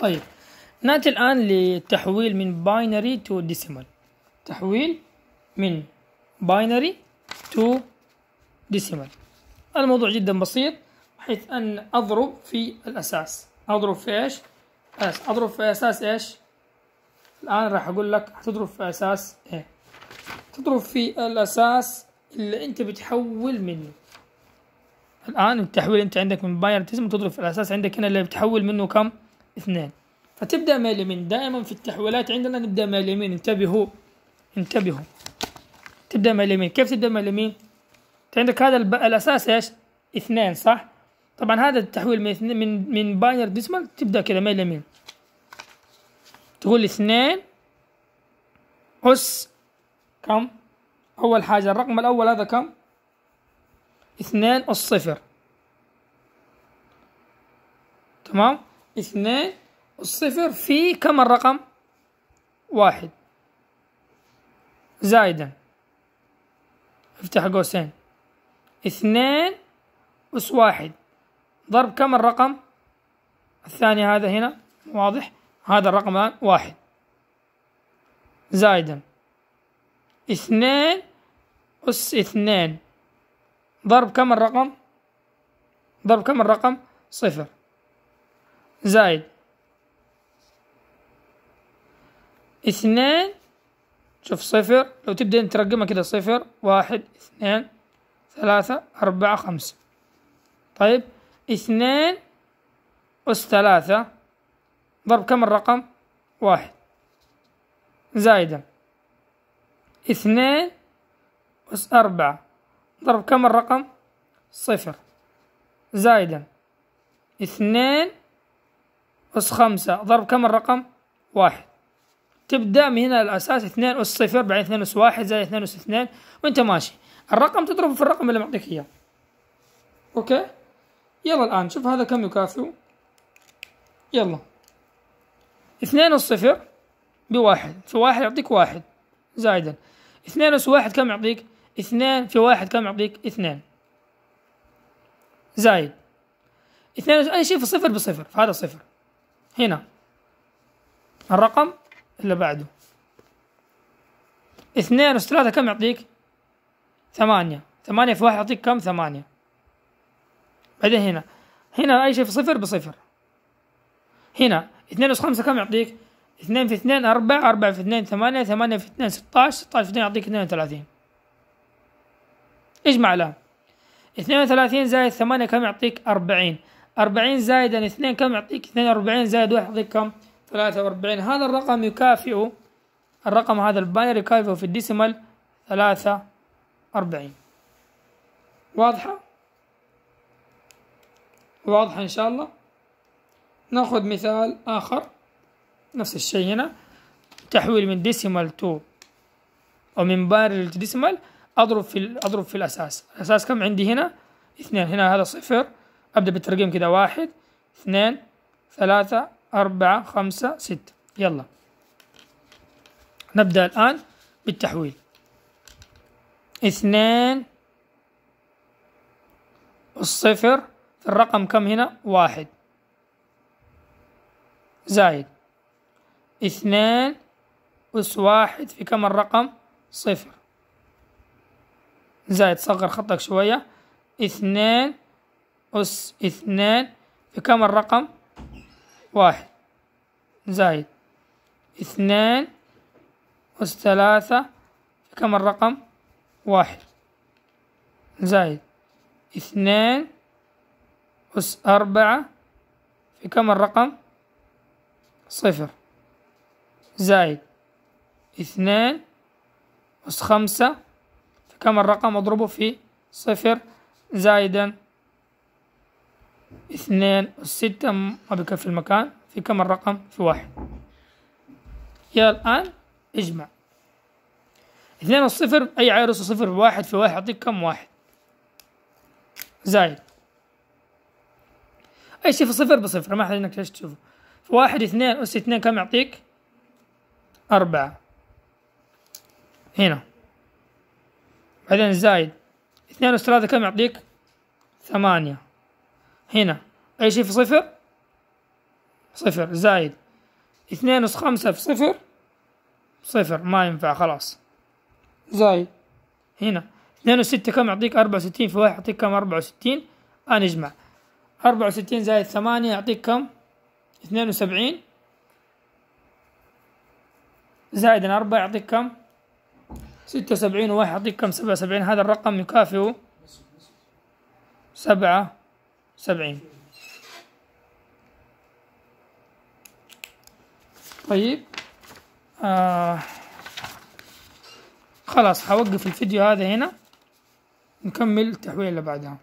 طيب نأتي الآن للتحويل من باينري تو ديسيمال تحويل من باينري تو ديسيمال الموضوع جدا بسيط حيث أن أضرب في الأساس أضرب في إيش؟ أساس أضرب في أساس إيش؟ الآن راح أقول لك تضرب في أساس إيه تضرب في الأساس اللي أنت بتحول منه الآن التحويل أنت عندك من باينري تضرب في الأساس عندك هنا اللي بتحول منه كم؟ اثنان فتبدأ مع اليمين دائما في التحويلات عندنا نبدأ مع اليمين انتبهوا انتبهوا تبدأ مع اليمين كيف تبدأ مع اليمين؟ انت عندك هذا الب... الأساس ايش؟ اثنان صح؟ طبعا هذا التحويل من اثنين من من باينر ديسمال تبدأ كذا مع اليمين تقول اثنين أس كم؟ أول حاجة الرقم الأول هذا كم؟ اثنان أس صفر تمام؟ اثنين الصفر في كم الرقم واحد زائدا افتح قوسين اثنين أس واحد ضرب كم الرقم الثاني هذا هنا واضح هذا الرقم الآن واحد زائدا اثنين أس اثنين ضرب كم الرقم ضرب كم الرقم صفر زائد اثنين شوف صفر لو تبدأ ترقمها كده صفر واحد اثنين ثلاثة أربعة خمسة طيب اثنين أس ثلاثة ضرب كم الرقم واحد زائدا اثنين أس أربعة ضرب كم الرقم صفر زائدا اثنين أس خمسة ضرب كم الرقم واحد تبدأ من هنا الأساس اثنين أس صفر بعدين اثنين أس واحد زائد اثنين أس اثنين وأنت ماشي الرقم تضربه في الرقم اللي معطيك إياه أوكي يلا الآن شوف هذا كم يكافئه يلا اثنين أس صفر بواحد في واحد يعطيك واحد زائدا اثنين أس واحد كم يعطيك اثنين في واحد كم يعطيك اثنين زايد اثنين أي شيء في صفر بصفر فهذا صفر هنا الرقم اللي بعده اثنين أس ثلاثة كم يعطيك؟ ثمانية ثمانية في واحد يعطيك كم؟ ثمانية بعدين هنا هنا أي شيء في صفر بصفر هنا اثنين أس خمسة كم يعطيك؟ اثنين في اثنين أربعة أربعة في اثنين ثمانية ثمانية في اثنين ستاش ستاش في اثنين يعطيك اثنين وثلاثين اجمع الآن، اثنين وثلاثين زائد ثمانية كم يعطيك أربعين 40 زائدا 2 كم يعطيك 42 زائد 1 يعطيك كم 43 هذا الرقم يكافئ الرقم هذا الباينري يكافئه في الديسيمال 43 واضحة واضحة إن شاء الله ناخذ مثال آخر نفس الشيء هنا تحويل من ديسيمال تو أو من باينري لديسيمال أضرب في أضرب في الأساس الأساس كم عندي هنا اثنين هنا هذا صفر أبدأ بالترقيم كده واحد اثنين ثلاثة أربعة خمسة ستة يلا نبدأ الآن بالتحويل اثنين الصفر الرقم كم هنا واحد زائد اثنان أس واحد في كم الرقم صفر زائد صغر خطك شوية اثنان أس اثنان بكم الرقم واحد زائد اثنان أس ثلاثة بكم الرقم واحد زائد اثنان أس أربعة في كم الرقم صفر زائد اثنان أس خمسة في كم الرقم أضربه في صفر زائدا اثنين ستة ما بيكفي المكان في كم الرقم في واحد يا الآن اجمع اثنين الصفر أي عارس صفر واحد في واحد يعطيك كم واحد زايد أي شيء في صفر بصفر ما حد إنك ليش تشوفه في واحد اثنين أس اثنين كم يعطيك أربعة هنا بعدين زايد اثنين أس ثلاثة كم يعطيك ثمانية هنا أي شيء في صفر صفر زايد اثنين أس خمسة في صفر صفر ما ينفع خلاص زايد هنا اثنين وستة كم يعطيك أربعة وستين في واحد يعطيك كم أربعة وستين أجمع أربعة وستين زائد ثمانية يعطيك كم اثنين وسبعين زائد أربعة يعطيك كم ستة وسبعين وواحد يعطيك كم سبعة وسبعين هذا الرقم يكافئه سبعة سبعين طيب آه خلاص هوقف الفيديو هذا هنا نكمل التحويل اللي بعدها